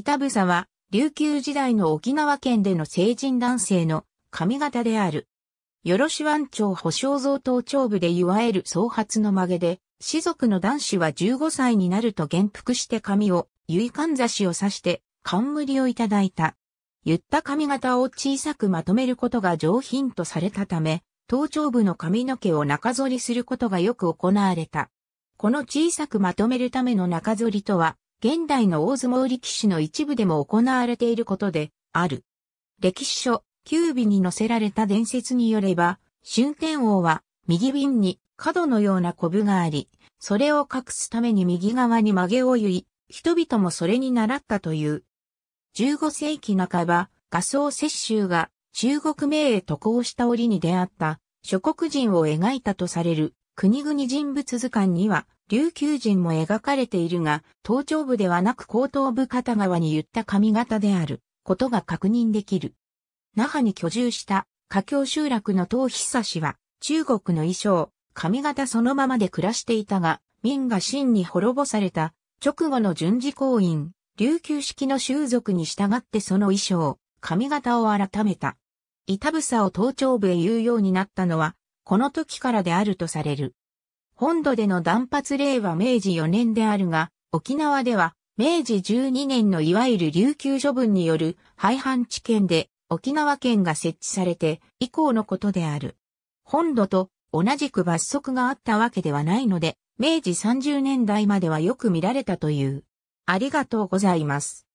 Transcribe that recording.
板房は、琉球時代の沖縄県での成人男性の髪型である。よろし湾町保証像頭頂部でいわゆる総髪の曲げで、士族の男子は15歳になると元服して髪を、結かんざしを刺して、冠をいただいた。言った髪型を小さくまとめることが上品とされたため、頭頂部の髪の毛を中剃りすることがよく行われた。この小さくまとめるための中剃りとは、現代の大相撲力士の一部でも行われていることで、ある。歴史書、九尾に載せられた伝説によれば、春天王は、右瓶に角のようなコブがあり、それを隠すために右側に曲げを言い、人々もそれに習ったという。15世紀半ば、画僧雪舟が中国名へ渡航した折に出会った諸国人を描いたとされる国々人物図鑑には、琉球人も描かれているが、頭頂部ではなく後頭部片側に言った髪型であることが確認できる。那覇に居住した華僑集落の東久氏は、中国の衣装、髪型そのままで暮らしていたが、明が真に滅ぼされた直後の順次行員、琉球式の習俗に従ってその衣装、髪型を改めた。板房を頭頂部へ言うようになったのは、この時からであるとされる。本土での断髪令は明治4年であるが、沖縄では明治12年のいわゆる琉球処分による廃藩置県で沖縄県が設置されて以降のことである。本土と同じく罰則があったわけではないので、明治30年代まではよく見られたという。ありがとうございます。